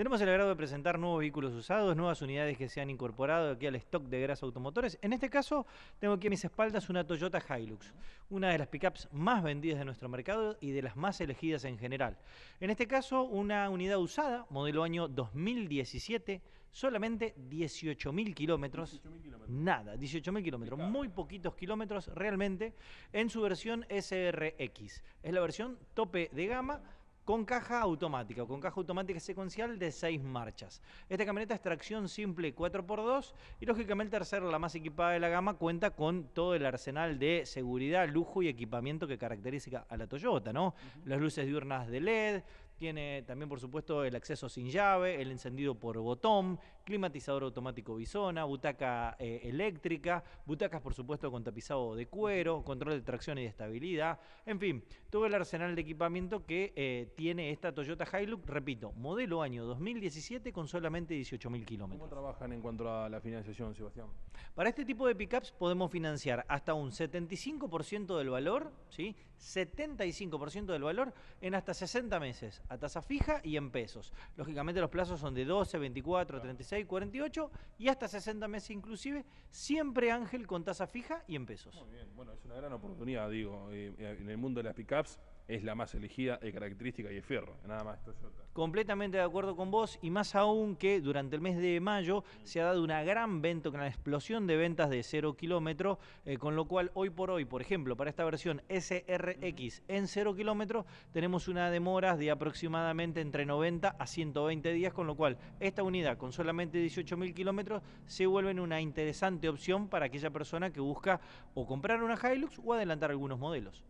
Tenemos el agrado de presentar nuevos vehículos usados, nuevas unidades que se han incorporado aquí al stock de Gras Automotores. En este caso, tengo aquí a mis espaldas una Toyota Hilux, una de las pickups más vendidas de nuestro mercado y de las más elegidas en general. En este caso, una unidad usada, modelo año 2017, solamente 18.000 kilómetros. kilómetros. Nada, 18.000 kilómetros. Muy poquitos kilómetros realmente en su versión SRX. Es la versión tope de gama con caja automática o con caja automática secuencial de seis marchas. Esta camioneta es tracción simple 4x2 y lógicamente el tercero, la más equipada de la gama cuenta con todo el arsenal de seguridad, lujo y equipamiento que caracteriza a la Toyota, ¿no? Las luces diurnas de LED, tiene también, por supuesto, el acceso sin llave, el encendido por botón, climatizador automático bisona, butaca eh, eléctrica, butacas, por supuesto, con tapizado de cuero, control de tracción y de estabilidad. En fin, todo el arsenal de equipamiento que eh, tiene esta Toyota Hilux, repito, modelo año 2017 con solamente 18.000 kilómetros. ¿Cómo trabajan en cuanto a la financiación, Sebastián? Para este tipo de pickups podemos financiar hasta un 75% del valor, ¿sí? 75% del valor en hasta 60 meses, a tasa fija y en pesos. Lógicamente los plazos son de 12, 24, 36, 48 y hasta 60 meses inclusive, siempre Ángel con tasa fija y en pesos. Muy bien, bueno, es una gran oportunidad, digo, eh, en el mundo de las pickups es la más elegida es característica y es fierro, nada más Toyota. Completamente de acuerdo con vos y más aún que durante el mes de mayo se ha dado una gran venta, una explosión de ventas de cero kilómetro, eh, con lo cual hoy por hoy, por ejemplo, para esta versión SRX en cero kilómetro tenemos una demora de aproximadamente entre 90 a 120 días, con lo cual esta unidad con solamente 18.000 kilómetros se vuelve una interesante opción para aquella persona que busca o comprar una Hilux o adelantar algunos modelos.